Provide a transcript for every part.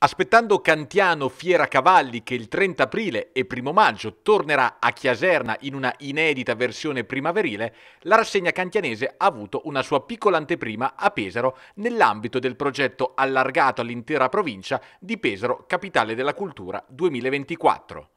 Aspettando Cantiano Fiera Cavalli che il 30 aprile e 1 maggio tornerà a Chiaserna in una inedita versione primaverile, la rassegna cantianese ha avuto una sua piccola anteprima a Pesaro nell'ambito del progetto allargato all'intera provincia di Pesaro Capitale della Cultura 2024.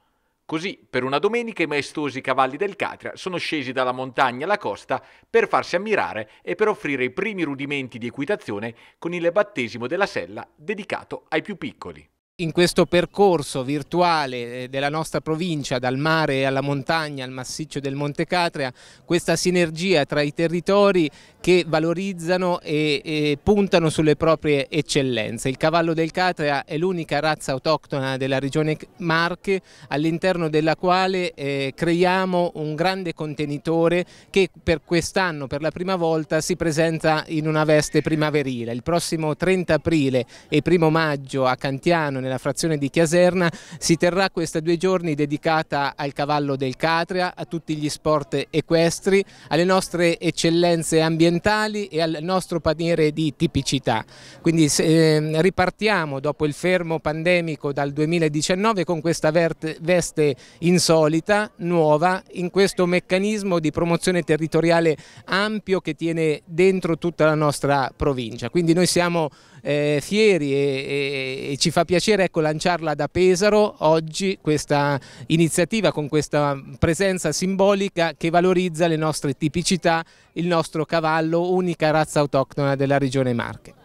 Così, per una domenica, i maestosi cavalli del Catria sono scesi dalla montagna alla costa per farsi ammirare e per offrire i primi rudimenti di equitazione con il battesimo della sella dedicato ai più piccoli in questo percorso virtuale eh, della nostra provincia, dal mare alla montagna, al massiccio del Monte Catria, questa sinergia tra i territori che valorizzano e, e puntano sulle proprie eccellenze. Il cavallo del Catria è l'unica razza autoctona della regione Marche all'interno della quale eh, creiamo un grande contenitore che per quest'anno, per la prima volta, si presenta in una veste primaverile. Il prossimo 30 aprile e primo maggio a Cantiano, nella nella frazione di Chiaserna, si terrà questa due giorni dedicata al cavallo del Catria, a tutti gli sport equestri, alle nostre eccellenze ambientali e al nostro paniere di tipicità. Quindi eh, ripartiamo dopo il fermo pandemico dal 2019 con questa veste insolita, nuova, in questo meccanismo di promozione territoriale ampio che tiene dentro tutta la nostra provincia. Quindi noi siamo eh, fieri e, e, e ci fa piacere piacere ecco, lanciarla da Pesaro oggi questa iniziativa con questa presenza simbolica che valorizza le nostre tipicità, il nostro cavallo, unica razza autoctona della regione Marche.